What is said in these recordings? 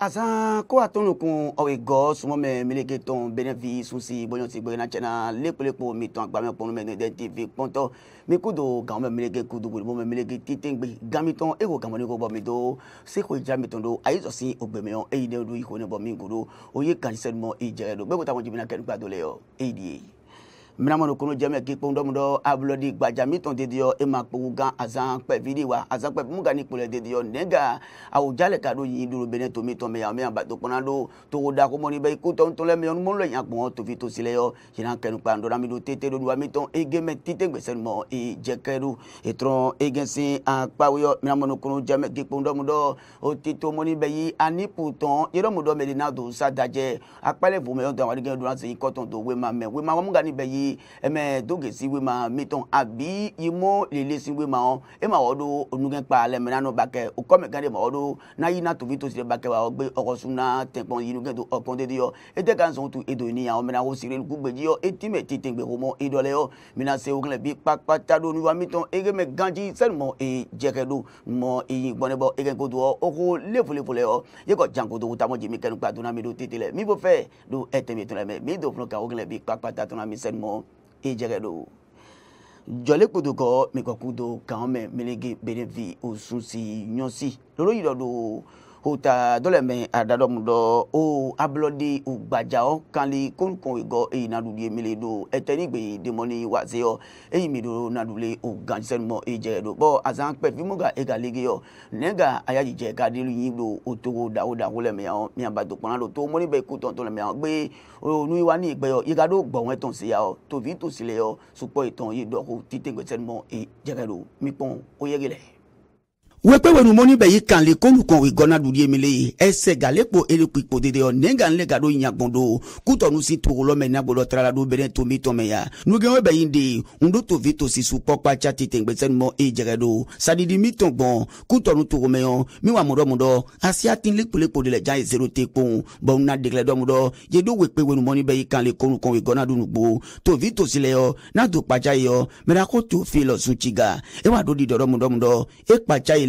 asan ko a tɔnu kun aw ye gɔ meleke tɔn bɛnɛfi sunsi bɔɲɔsi gbɛgɛna tiɲɛna lepolepo mi tɔn agbamɛ kpɔnu mɛ nɛgɛdɛ tv kpɔntɔ mi ko do gawo mɛ meleke kudugulibɔ mɛ meleke titengbe gami tɔn e ko gamani ko bɔ mi do seko ja mi tɔn do a yi zɔsi o gbɛmɛ yɔ eyi ne do i ko ne bɔ min ko do o ye kanisɛnumɔ do bɛɛ ko taa ko jibina kɛnɛ gba do eyi di ye minamano kono jɛmɛ k'i kpɔn dɔm dɔ ablɔdi gbadzami tɔn dediyɔ ema kpɔwu gan azan pɛvidi wa azan pɛ muga ni kpɔlɛ dediyɔ nega awudza le ka do yi duro bene tomi tɔmɛ ya mɛ abato kpɔna do togoda kɔmɔni bɛ iku tɔn tɔlɛ mɛ ɔnumɔ lɛ nyakpɔn tofi tosi lɛ yɔ yina kɛnu kpa ndɔna mi do tete do nuwa mi tɔn ege mɛ tite gbɛsɛ numɔ e do etrɔn ege se akpawo yɔ minamano kono jɛmɛ do sadajɛ akpɛlɛ vomɛ yɔ dɔn awari gɛn do na se ikɔtɔn do wema ni bɛ eme doge siwe ma miton abi imo lele siwe ma on ma wodo onugen pa le mena no bake o come ma wodo na yi na to vi to si bake wa ogbe oko suna tenpon yi nugen to okon de kan so tu edo ya mena wo sire yo e me tete gbe homo yo mena se o kan le do ni wa miton ege me ganji sel mo e jeke do mo e yin gbon bo ege ko do o ko lefule fule yo ye ko jango do ta mo jimi kenu gba do na mi do tete le mi bo fe do etemi to le mi do fun ka o kan le bi papa ta to mo e jɛgɛ do jɔle kpodokɔ mikɔkudo kan mɛ melege benefi osunsi ɲɔsi lolo yi dɔ do hota dole me adadɔ dɔ o ablɔde o gbadzawo kanli konkon egɔ eyi naɖuɖi emele do etɛnigbe demɔni wazeyɔ eyi mi do naɖule o ganjisɛnumɔ edze do bɔ azan kpɛ fimoga ega lege yɔ nega ayadzidzɛ gadelu yi do o togo dawo dawo le meawo miaba do kpɔna do to mɔni bɛ ko tɔntɔn le meawo gbe o nu yi wa ni egbe yɔ yi ka do gbɔwɔn etɔn si yawɔ tovi tosi le yɔ sukpɔ etɔn yi dɔ ko tite gbɛsɛnumɔ edze do mi o yege lɛ wekpewenu mɔni bɛ yi kan le kolu kɔn oye gɔna dudu emele ye ɛsɛ galekpo elekpikpo dede ɔ nega ne ga do nyagbɔndo kutɔnu si togolɔ mɛ nagbɔdɔ tarala do bɛrɛ tomi tɔmɛ ya nugɛnwɛ bɛ yi de ŋdo tovi tosi su kpɔkpa tsa tete gbɛsɛn mɔ e jɛgɛ do sadidi mi tɔn gbɔn kutɔnu togomɛ yɔ mi wa mɔdɔmɔdɔ asi ati lekpolekpo de la jan ye zero te kpɔn bɔn na degelɛ dɔmɔdɔ ye do wekpewenu mɔni bɛ yi kan le kolu kɔn oye gɔna dunu gbo tovi tosi lɛ yɔ n'a do kpatsa yɔ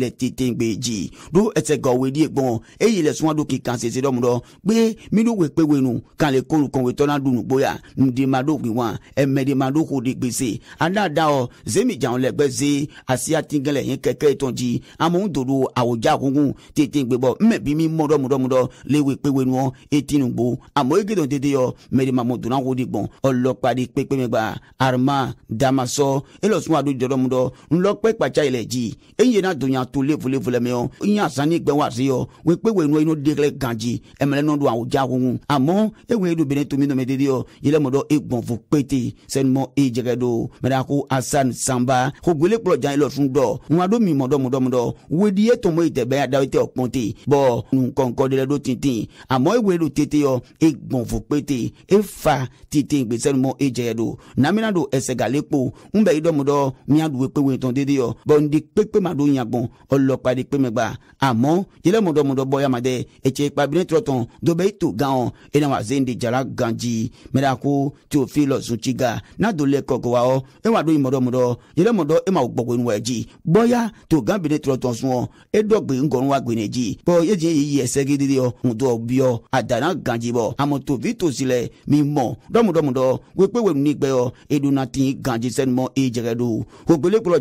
le tetengbe dzi ɖo ese gɔwe ɖi gbɔn eye le suma ɖo kikan sese ɖɔmu ɖɔ gbe miɖo we kpe wenu kan le kɔnu kɔnwe tɔna ɖu nugbo ya nuɖema ɖo gbi wa ɛmɛɖema ɖo xo ɖi gbese aɖaɖa ɔ zemi dzaŋ le gbe ze asi ati gɛ le yen kɛkɛ tɔn dzi amewo do ɖo awodza kunkun tetengbe bɔ mɛ bi mi mɔ ɖɔmu ɖɔmu ɖɔ le we kpe wenu ɔ eti nugbo amewo ege dɔn tete yɔ mɛɖema mɔ dona xo ɖi gbɔn ɔlɔkpa ɖi kpekpe megba arima damasɔ elɔ suma ɖo jɔɖɔmu ɖɔ ŋlɔkpɛ kpatsa yi le dzi eyi yena donya tole vole vole mɛ yɔ n y'a san ni gbɛn wa se yɔ wo ekpe wo enu enu dekele ganji ɛmɛlɛ nɔ do awo ja ohun àmọ́ ewu bene tomi nɔmɛ dede yɔ yɛlɛmɔ dɔ egbɔn fo pete sɛnumɔ ejɛgɛ do mɛra ko Hassan Samba ko gbele kplɔ jan ilɔsun dɔ ŋun ado mi mɔdɔmɔdɔmɔdɔ wedi ye tɔmɔ yi tɛ bɛya dawo tɛ ɔkpɔn te bɔn nkɔnkɔ do tintin àmọ́ ewu edu tete yɔ egbɔn fo pete efa tete gbese numɔ ejɛgɛ do namina do ɛsɛgale kpo ŋun bɛ yi dɔmɔdɔ miadu ekpe wo etɔn dede ndi kpekpe ma do ọlọpàá di kpẹmẹ gba àmọ́ yẹlẹ mọdọmọdọ bọ yamma dẹ etse kpabinẹ tọrọtọn dọbẹ eto gan ọ ena wa zen de jara ganji mẹra ko tí o fi lọsùn tsi ga n'a do lẹ kọkọ wa ọ e wa do yin mọdọmọdọ yẹlẹ mọdọ e ma gbọgbọ nu wa dzi bọya tó gan binẹ tọrọtọn sun ọ e dọ gbe ngọnu wa gbẹnẹ dzi bọ e dze yi ẹsẹ gidi yọ ŋutọ biọ adana ganji bọ amọtovi tosi lẹ mi mọ dọmọdọmọdọ wekpewe nu ni gbẹ edunati ganji sẹnumọ ejẹgẹ do ògbélé kplọ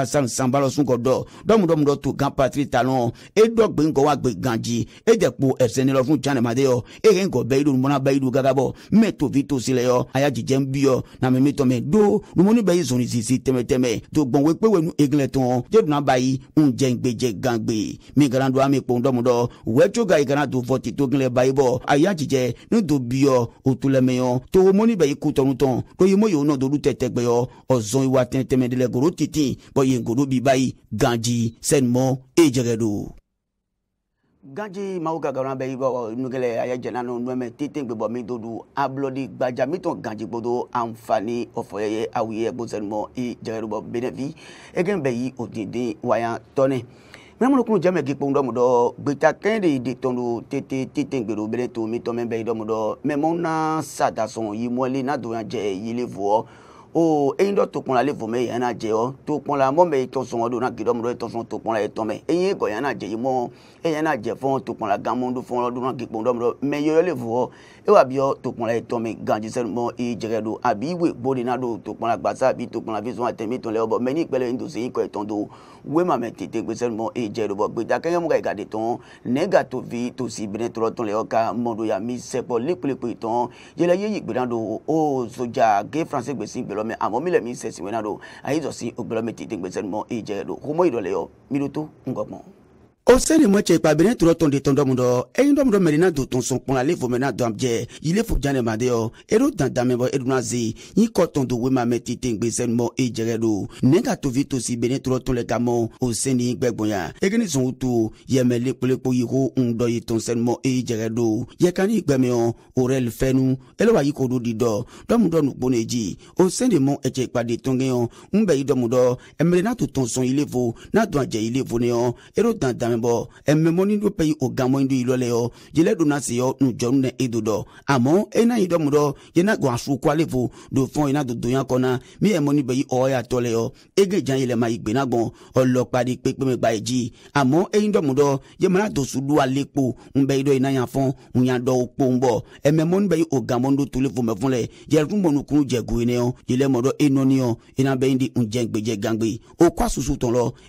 asan sanbalọ sunkọ dɔmudɔmu dɔ to gan patiri talɔn e dɔ gbe ŋgɔ wa gbe gan dzi e dɛ kpo ɛsɛnilɔ fún janamade yɔ e he ŋgɔ bɛyi do numana bɛyi do gagabɔ mɛ tovi to si lɛ yɔ a y'a jijɛ yɔ namimi tɔmɛ do numuni bɛyi zɔnni sisi tɛmɛtɛmɛ to gbɔn we kpewe egle tɔn jeduna bayi ŋun jɛ ŋgbe jɛ mi gara do ami kpɔn dɔmudɔ wɛtso ga yi gara do fɔti to gilɛ bayi bɔ a y'a jijɛ ne do bi yɔ o yɔ to mɔni bɛyi kutɔnutɔn to ye mɔ yewo nɔ do olu tɛtɛgbɛ yɔ ɔzɔn yi wa tɛntɛmɛ de bayi gan gaji sɛnumɔ e jɛgɛ do. ganji mawo gagara bɛ yibɔ nugɛlɛ a yɛ jɛnna no nɔɛmɛ tete gbɛbɔ mi do do ablɔdi gbaja mi tɔn ganji gbodo anfani ɔfɔyɛ ye aw gbɔsɛnumɔ e jɛgɛ do bɔ benefi egen bɛ yi o denden wayan tɔnɛ mẹ́mọ́nù kúrò jẹ́mẹ̀ kí kpọ́n dọ́mọdọ́ gbẹ̀ta kẹ́hìndé ìdè tán ló tètè tètè gbèrò bẹ́lẹ̀ tó mi tọ́ mẹ́ bẹ́ẹ̀ dọ́mọdọ́ mẹ́mọ́ náà sàdásán yìí mọ́lẹ́ náà dòwọ́n jẹ́ yìí lè fọ́ o eyin dɔ tokpɔn la le vome yɛn na dze wɔ tokpɔn la mɔ mɛ itɔsɔn wɔ do na gidɔ mu do itɔsɔn tokpɔn la yɛ tɔmɛ eyin gɔ yɛn na dze yi mɔ eyin na dze fɔn tokpɔn la gamu do fɔn do na gikpɔn dɔ mu do mɛ yɔyɔ le vɔ ewa biɔ tokpɔnla yi tɔmɛ ganjisɛn mɔ i jɛgɛ do abi iwe gbɔde na do tokpɔnla gbasa abi tokpɔnla fi sɔn atɛmɛ tɔn lɛ ɔbɔ mɛ ni gbɛlɛ ndo seyi kɔ itɔn do wema mɛ tete gbɛsɛn mɔ i jɛ do bɔ gbɛta kɛɲɛ mu ka yi ka de tɔn ne ga tovi tosi bene tɔrɔ tɔn lɛ ɔka mɔdo ya mi sɛpɔ lekpelekpe tɔn yɛlɛ yeyi gbɛna do o soja ge faransɛ gbɛsi gbɛlɔ mɛ amɔ mi lɛ mi sɛsi wɛna e do ayi zɔsi o gbɛlɔ mɛ tete gbɛsɛn mɔ i jɛ do homo yi dɔ lɛ yɔ mi do to ngɔgbɔn o sele mo cɛ kpabene tɔrɔ tɔn de tɔndɔmu dɔ eyin dɔmu dɔ mɛrina do tɔn sɔn kpɔn ale fo mɛna dɔn jɛ yile fo jan dɛmɛ de yɔ ero dandamɛ bɔ eduna ze yi kɔ tɔn do wema mɛ ti ten gbese mɔ e jɛgɛ do ne ka tovi tosi bene tɔrɔ tɔn lɛ gamɔ o seni gbɛgbɔnya egeni sɔn to yɛmɛ lekpolekpo yi ko ŋun dɔ ye tɔn sɛni mɔ e jɛgɛ do yɛkani gbɛmɛ orel fɛnu elewa yi ko do di dɔ dɔmu dɔ nu gbɔne ji o seni mɔ ɛtsɛ kpade tɔngɛ yɔ ŋun bɛ yi dɔmu dɔ ɛmɛrina to tɔn sɔn yile fo n'a dɔn jɛ yile fo ne yɔ ero dandamɛ lamɛnbɔ ɛmɛmɔni do pɛyi e o gamɔni do yilɔ lɛ yɔ jele donna se yɔ nu jɔnu nɛ edo dɔ amɔ ena yi dɔmu dɔ yena gɔn asu kuale fo do fɔn yena do donya kɔna mi ɛmɔni bɛyi ɔya tɔ lɛ yɔ ege jan yɛlɛma yi gbena gbɔn ɔlɔkpa di kpekpeme gba yi dzi amɔ eyin dɔmu dɔ yemana do sudu ale kpo nbɛ yi dɔ yina yan fɔn nya dɔ o kpo nbɔ ɛmɛmɔni bɛyi o gamɔni do tole jele mɔ dɔ enɔni ena bɛ yin gangbe o kɔ asusu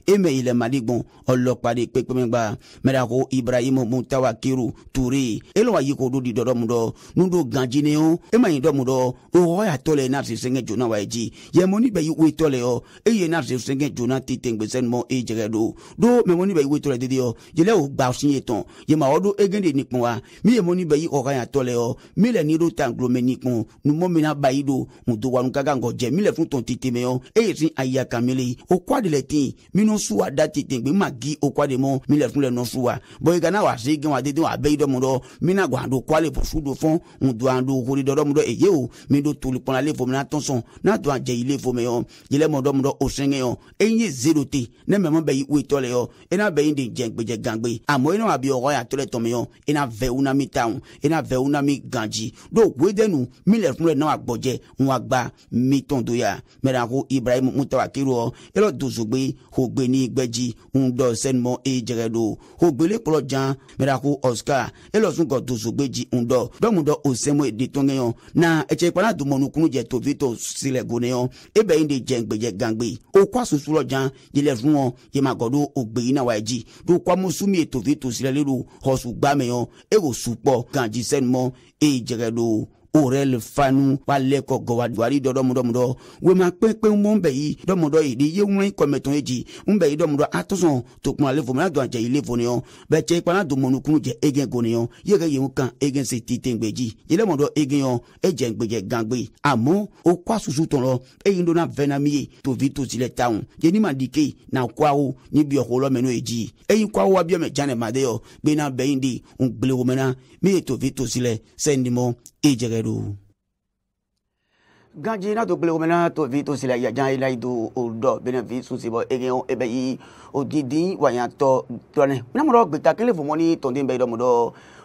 eme yɛlɛma di gbɔn ɔlɔkpa di komengba mɛra ko ibrahimu mutawakiru ture elɔn wa yi ko do di dɔdɔ mu dɔ nu do ganjine o e ma yi dɔ mu dɔ o hɔ y'a tɔ lɛ n'afɛ sɛŋɛ jona wa ye ji yɛmɔni bɛ yi o tɔ lɛ yɔ e ye n'afɛ sɛŋɛ jona ti tɛngbɛsɛn mɔ e jɛgɛ do do mɛmɔni bɛ yi o tɔ lɛ dede yɔ yɛlɛ o gba si ye tɔn yɛmɛ awɔ do egen de ni kun wa mi yɛmɔni bɛ yi o y'a tɔ lɛ yɔ mi lɛ ni do tan kulo mɛ ni kun numɔ mina ba yi do mu wa nu ka jɛ mi lɛ fun tɔn ti tɛmɛ yɔ e ye sin ayiya kamele o kɔ de lɛ ten minnu suwa da ti tɛngbɛ ma gi o kɔ de mɔ mi lɛ tun lɛ nɔ suwa bɔn i kana wa se gɛn wa tete wa mina gɔn a do kɔ ale fɔ do fɔn n do an do kori dɔ o mi do toli kɔnɔ ale fɔ mi na tɔn sɔn n'a do an jɛ ile fɔ mi yɔ yɛlɛ mɔ dɔ mu dɔ o sɛŋɛ yɔ e ye zero te ne mɛ mɔ bɛ yi oye tɔ le yɔ e na bɛ yi de jɛn gbɛjɛ gangbe àmɔ e na wa bi ɔkɔ y'a tɔ le tɔmɛ yɔ e na vɛ una mi ta mi ganji do goe dɛnu mi lɛ tun lɛ n'aw agbɔjɛ n wa gba mi tɔn do ya jɛgɛ do o gbele kplɔ jan mɛrako oscar elɔsun kɔ dosogbeji ŋdɔ dɔmudɔ osemo edetɔngɛyɔ na ɛtsɛkpana domɔnukunu jɛ tovitɔ silɛgonɛyɔ ebe yi de jɛ gbɛjɛ gangbe o kɔ asusulɔ jan yelɛfunɔ yemagɔdo ogbeyi na wa dzi do kɔmusumi tovitɔ silɛlɛ do xɔsugbamɛyɔ ewo supɔ ganjisɛnumɔ e jɛgɛ do ore le fanu wa le kɔ gɔwa wari dɔ dɔmɔdɔmɔdɔ wema kpekpe mɔ n bɛ yi dɔmɔdɔ yi de ye ŋlɔ kɔmɛtɔn edzi n bɛ yi dɔmɔdɔ atɔsɔn tokuma le fo mɛ adɔn adze yi le fo ne yɔ bɛ tse kpana do mɔnukunu dze ege go ne yɔ yege yewu kan ege se ti te gbe dzi yele mɔdɔ ege yɔ edze gbedze gãgbe amɔ o kɔ asusu tɔn lɔ eyi do na vɛ le ta ŋu yeni ma na kɔ ni biɔko lɔ mɛ n'o ye dzi eyi kɔ awo wa biɔ mɛ dza ne ma le sɛ nimɔ ejegeɖo. ganji na to gbele womena to vi to sila yajan ila yi e e to o dɔ bena vi sunsi bɔ ege yɔn ebe yi o didi wayatɔ tɔnɛ mina mɔdɔ gbeta kele fomɔ ni tɔnden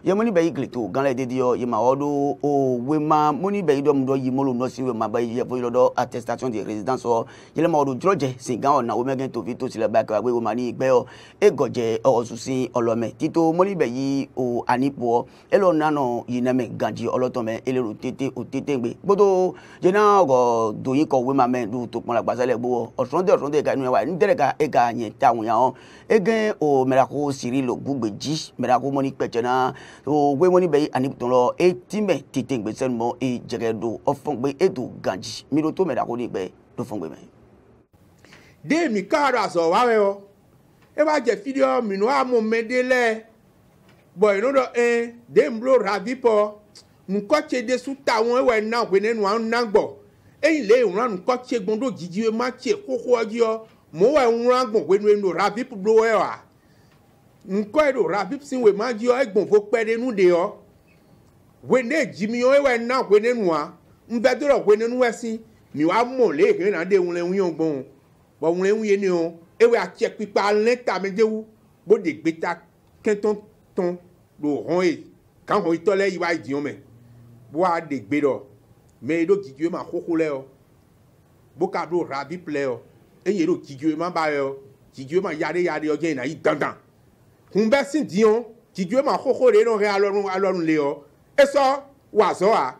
ye moni be igli to gan le de dio ye ma odo o we ma moni be do mdo yi molo no si we ma ba ye fo lo do attestation de résidence o ye le ma odo droje si gan ona o megen to vito si le ba ka we o ma ni igbe o e goje o susin olome tito moni be yi o anipo e lo nano yi na me ganji oloto me ele ro tete o tete gbe gbodo je na go do yin we ma me du to pon la gbasale gbo o osunde osunde ka nu wa ni dere ka e ga yin ta won ya o egen o merako sirilo gbugbeji merako moni pejana owe woni be ani tolo e time tite gbe sen mo e do ofon gbe e mi do to me da ko ni gbe do fon mi kara so wa we o e ba je fidio mi no amu me de le bo you know do eh de mbro ravipo nko che de su ta won e we na pe nenu an na gbo eyin le ran nko che gbondo jiji e ma che koko ojo mo we ran gbo pe nenu ravipo do e wa nkɔ yi do rabi si we ma dzi yɔ egbɔn fo kpe ɖe nu de yɔ we ne dzi mi yɔ ewɔ na we ne nua nbɛ do ɖɔ we ne nu ɛsi mi wa mɔ le ehe na de ŋlɛ ŋu yɔ gbɔn bɔn ŋlɛ ŋu ye ne yɔ ewɔ atsɛ kpikpa alɛ tame de wu bo de gbeta kɛntɔn tɔn do hɔn ye kan hɔn itɔ lɛ yi wa dzi yɔ mɛ bo a de gbe dɔ mɛ eɖo dzidzio e ma xoxo lɛ yɔ bo ka do rabi plɛ yɔ eye eɖo dzidzio e ma ba yɔ dzidzio e ma yaɖe yaɖe yɔ dze yina yi dandan hunbɛ si diɔ dzidzɔe ma xoxo de no he alɔnu alɔnu le yɔ esɔ wazɔ a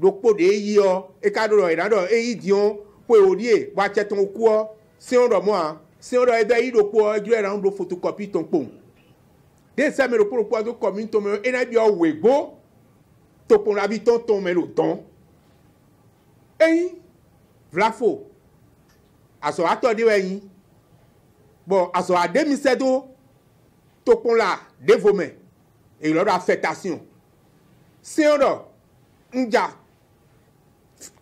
ɖokpo de eyi yɔ eka do yina dɔ eyi diɔ po ewo die wa tse tɔn kuɔ sewo dɔ mɔa sewo dɔ edo eyi ɖokpo edzo yina ŋdo fotokɔpi tɔn kpɔn de sɛmɛ ɖokpo ɖokpo do kɔmi tɔmɛ ena bi ɔwɛ gbɔ tɔkpɔn la bi tɔn tɔn mɛ lo tɔn eyi vlafo asɔ atɔ de wɛ yin bɔn asɔ ademisɛ do tokpola devome èyí lọ́dọ̀ affectation seondɔ ŋdza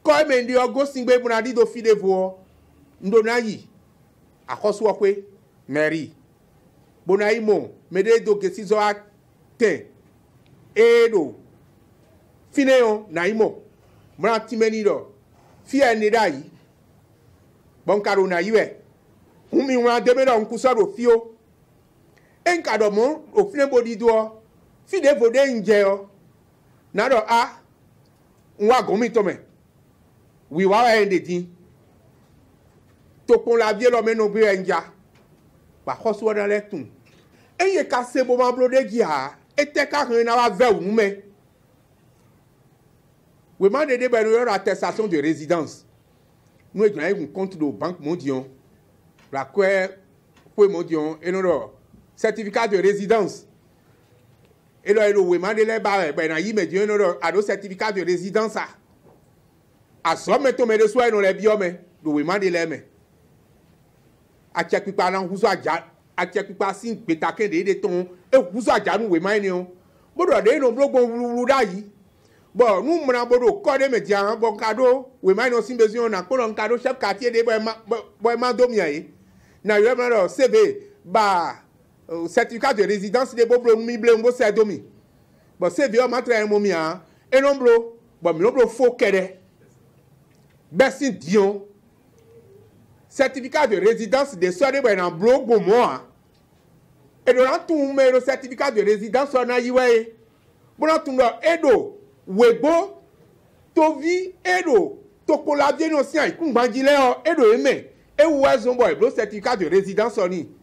kɔɛmɛndi ɔgosigbe buna dido fi devoɔ ndonayi akɔsuwɔkoe mɛri bonayi mo mɛde do gesizɔ atɛ eedo fineyɔ nayi mo mura timɛni dɔ fiyɛ ne da yi bɔnkaro nayi wɛ humi ŋun adebe dɔ nkusɔ do en fio enka dɔ mɔ ofine bo di doɔ fi de vo de ŋdze yɔ na a ŋwa gomi tɔmɛ wi wa wa yɛ de di tokpɔn la vie lɔ mɛnu bi yɛ ŋdza wa xɔsu wɔ na lɛ tun eye ka se bo ma blo de dzia ete ka hɛn na wa vɛ wu mɛ wema de de bɛ no yɔ la attestation de résidence nu edzra yi ŋun compte do banque mondial la kɔɛ foyi mondial eno dɔ certificat de résidence elo elo wema de lɛ ba ɛbɛ na yi mɛ di eno do alo certificat de résidence a asɔmɛ tome de sɔ eno lɛ biɔ mɛ do wema de lɛ mɛ atsɛ kpikpa anahuso adza atsɛ kpikpa si gbeta kede de tɔn ehuso adza nu wema eni o bodo de eno blogbo wluwlu da yi bɔn nu muna bodo kɔ de mɛ di bon, bɔn ka do wema eni o si bon, o na kpɔlɔ nka do sɛp katie de bɔ ɛma do mia ye na yɔ ɛma do sebe baa. Euh, certificat de résidence de boblo mi ble mbo se domi bo se vi o ma tra e mo hein. e mi a e no kere besin Dion. certificat de résidence de so de bo na blo gbo mo hein. e, e do certificat de résidence a yiwe bo ran tout edo Webo, Tovi edo tokpo la bien aussi edo eme et ezon bo e oh, blo certificat de résidence oni oh,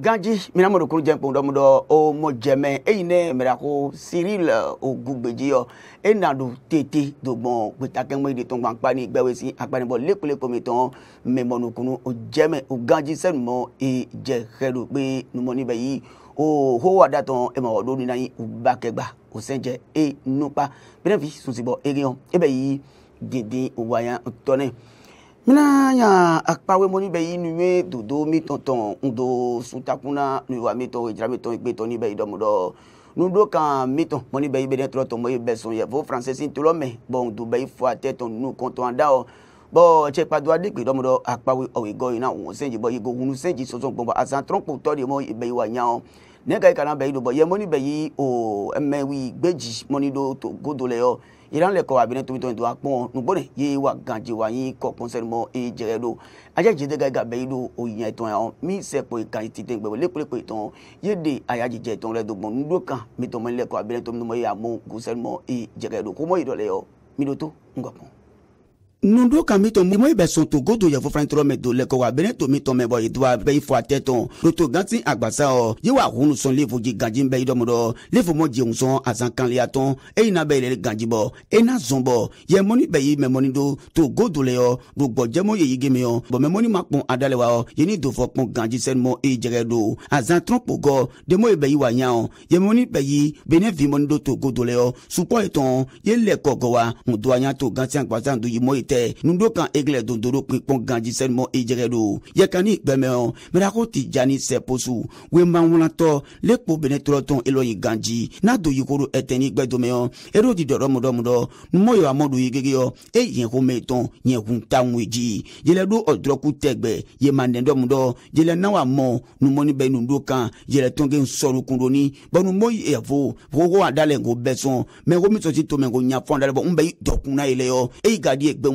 ganji minamoro kuru jɛn kpɔndɔ mu dɔ o mo jɛmɛ eyi ne mɛra cyril ogugbeji yɔ ena do tete dogbɔn gbetakɛmɛ de tɔn gbankpa ni gbɛwɛ si akpanibɔ lekule kɔmi tɔn mɛmɔnukunu o jɛmɛ o ganji sɛnumɔ e jɛ xɛdo pe numɔni bɛ yi o ho ada tɔn ema wɔ do nina yi o ba kɛgba o sɛnjɛ e mina ya akpawe mo níbẹ̀ yìí nuwe dodo mi tọ̀ntọ̀n ndo suntakuna nuwa mi tọ̀ ìjìlá mi tọ̀ ìgbé tọ̀ níbẹ̀ yìí dọ̀mọdọ̀ nudo kan mi tọ̀ mo níbẹ̀ yìí bẹ̀ dẹ́tọ̀ tọ̀ mo yìí bẹ̀ sùn yẹ fo francais ntolọ́ mẹ́ bọ̀n do bẹ̀ yìí fọ àtẹ̀tọ̀ nínú kọ́ntọ̀ àdá ọ bọ́ ẹ̀chẹ́ pàdó adégbè dọ̀mọdọ̀ akpawe ọ̀wé gọ́ yìí náà wọ́n sẹ́yìn bọ́ yìí gogunu sẹ́yìn sọ̀sọ̀ gbọ̀n bọ́ àṣà trọ́ǹpù tọ́ de mọ́ ìbẹ̀ yìí wà nyà ọ́ nẹ́ẹ̀ka yìí kàná bẹ̀ yìí dọ̀ bọ̀ yẹ mọ́ níbẹ̀ yìí ọ̀ ẹ̀mẹ́wì gbẹ́jì mọ́ nídó tó gódò lẹ́yọ́ iran leko abine tumi to ntuwa kpɔn nugbɔne ye wa ganji wa yi kɔ kɔnsɛri mɔ eye jɛgɛ do ajɛ jɛgɛ ga gabe yi do o yɛn tɔn yan mi sɛ kpɔ kan yi titɛ gbɛbɛ lekule kpɔ itɔn ye de aya jijɛ itɔn lɛ do kan mi tɔmɔ leko abine tɔmi tɔmɔ ye amɔ kɔnsɛri mɔ eye jɛgɛ do kɔmɔ yi dɔ lɛ nundo kan mi tɔn mɔ ibɛ sɔn togo to yɛfɔ fɛn tɔrɔ mɛ do lɛ kɔ to mi tɔn mɛ bɔ iduwa bɛ ifɔ atɛ tɔn roto gansi agbasa ɔ e e e yi wa hunu sɔn lefo ji ganji bɛ idɔmɔ dɔ lefo mɔ jɛn sɔn azan kanliya tɔn eyi na bɛ ganji bɔ e na zɔn bɔ yɛ mɔni bɛ yi do togo do lɛ yɔ do gbɔ jɛmɔ ye yi gemi yɔ bɔn do fɔ kpɔn ganji sɛnumɔ eyi jɛgɛ demo ye bɛ yi wa bene vi mɔni do togo do lɛ yɔ supɔ ye tɔn do a nya tɛ nudo kan egle dondoro kpekpɔn ganji sɛnumɔ edzɛgɛ do yakani gbɛmɛ o mɛrako ti jani sɛposu wemaŋulatɔ lekpo bene tɔrɔtɔn elɔyin ganji n'a do yikoro ɛtɛni gbɛdome o ero di dɔrɔ mɔdɔmɔdɔ numɔyɔ amɔdo yi gege o e yɛnhome tɔn yɛnhun ta ŋue dzi yɛlɛ do ɔdrɔku tɛgbɛ yemanɛdɔmɔdɔ yɛlɛ nawa mɔ numɔni bɛ nudo kan yɛlɛ tɔnge nsɔrukundoni bɔnumɔyi ɛfo fokoko adalɛ ko bɛ sɔn mɛ ko misɔsi tome ko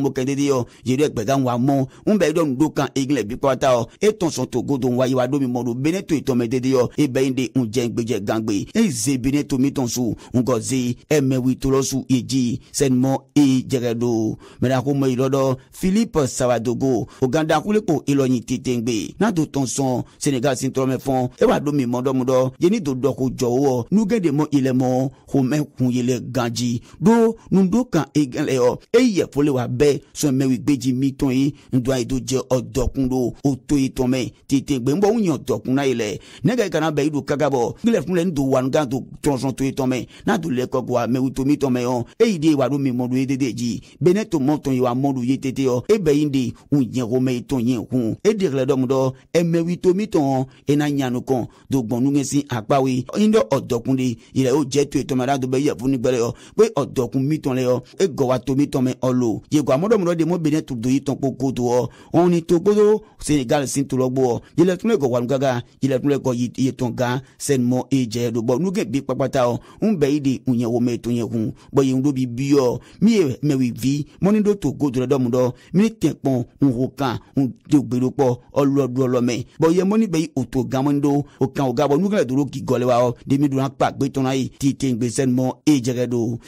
mo kɛntɛ de yɔ yɛrɛ gbɛgan wa mɔ n bɛ dɔn do kan egilɛ bi kɔta yɔ e tɔnsɔn to godo wa yiwa domi mɔdo bene to itɔmɛ de de yɔ e bɛ yen de n jɛ gbɛjɛ gangbe e ze bene to mi tɔnso n kɔ ze ɛ mɛ wi tolɔsu ye ji sɛnimɔ e jɛgɛ do mɛnako mɔ ilɔdɔ philippe sabadogo oganda kule ko ilɔyin tetengbe n'a to tɔnsɔn senegal sin tɔrɔmɛ fɔn e b'a domi mɔdɔmɔdɔ yeni to dɔ ko jɔ wɔ nugɛ de mɔ ilɛmɔ homɛ kun yele ganji do nundo kan egilɛ yɔ e yɛ fole wa bɛɛ sɔmɛwi gbedzi mitɔn ye ŋdo ayi do jɛ ɔdɔkun do o to ye tɔmɛ tete gbɛnbɔ ŋun yɛ ɔdɔkun na ye lɛ nɛgɛ kana bɛ yi do kaka bɔ gilɛ kun lɛ ŋdo wa nugan do tɔnsɔn to ye tɔmɛ n'a do lɛ kɔkɔ wa mɛ o to mi tɔmɛ yɔ eyi de wa do mi mɔdo ye tete dzi bɛnɛ to mɔtɔn ye wa mɔdo ye tete yɔ e bɛ yi de ŋun yɛ ko mɛ itɔn e degelɛ dɔmu to mi tɔn ena nyanu kɔn do gbɔnu ŋɛsi akpawe ŋdɔ ɔdɔkun de o jɛ to ye do bɛ yɛ funu gbɛrɛ yɔ pe ɔdɔkun mi tɔn e gɔ to mi tɔmɛ ɔlo amodomodo de mo benin tudo yi tɔnkpo koto wɔ òun ni togodo senegal sin tolɔ gbɔ wɔ yɛlɛtunlɛ kɔ walugaga yɛlɛtunlɛ kɔ yetɔn gan sɛnumɔ ejɛ do bɔ nuge bi kpakpata wɔ n bɛ yi de n yɛ wo to yɛ kun bɔ yen do bi bi yɔ mi yɛ mɛwi vi mɔni do to godo dɔmu dɔ mi tɛ kpɔn n ho kan n do gbero kpɔ ɔlɔdɔlɔmɛ bɔn yɛ mɔni bɛ yi o to gamɔni do o kan o gabɔ nuge la doro k'i gɔlɛ wa demi do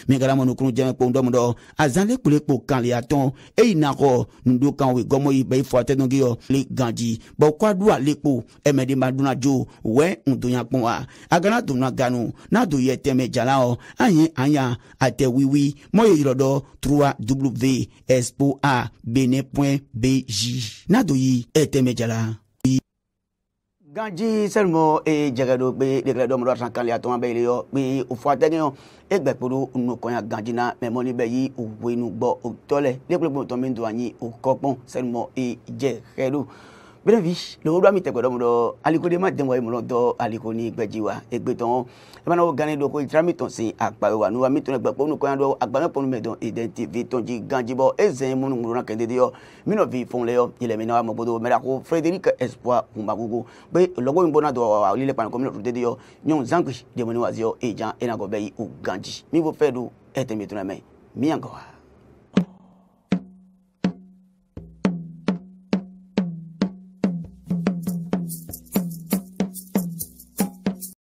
mi kɛra mɔnukurun jɛmɛ kpɔn dɔmu dɔ azan tɔn eyi nakɔ nudo kan oye gɔmɔ yi bɛyi fɔ atɛnugi yɔ le ganji bɔn kwadu ale kpo ɛmɛden ma dunna jo wɛ ndonya kpɔn wa a kana donna ganu n'a do yɛ tɛmɛ jala o an ye an ya a tɛ wiwi mɔ ye yɔrɔ dɔ turuwa w expo a benin point bj n'a do yi ɛ jala ganji sɛnumɔ e jɛgɛ do pe lekele dɔ mɔdɔ san kanle atɔmɔ bɛ yele yɔ pe o fɔ atɛgɛ yɔ e gbɛ kpolo nukɔnya ganji na mɛ mɔni bɛ yi o wenu gbɔ o tɔ lɛ lekele gbɔntɔn mi do anyi o bẹrẹbi lọwọ dọwọ mi tẹgbẹdọ mu dọ aliko de ma dẹmọ ye mu lọtọ aliko ni gbẹji wa egbe tọn e mana wo gane do ko itira mi tọn se akpawe wa nuwa mi tọn gbẹ kpọnu kọnya do agbamẹ kpọnu mẹ dọn identifi tọnji ganjibọ eze munu ŋunona kente de yọ minọ fi fọn lẹ yọ yẹlẹmi na wa mọ gbọdọ mẹra ko Frédéric Espoir kunba gbogbo pe lọgọ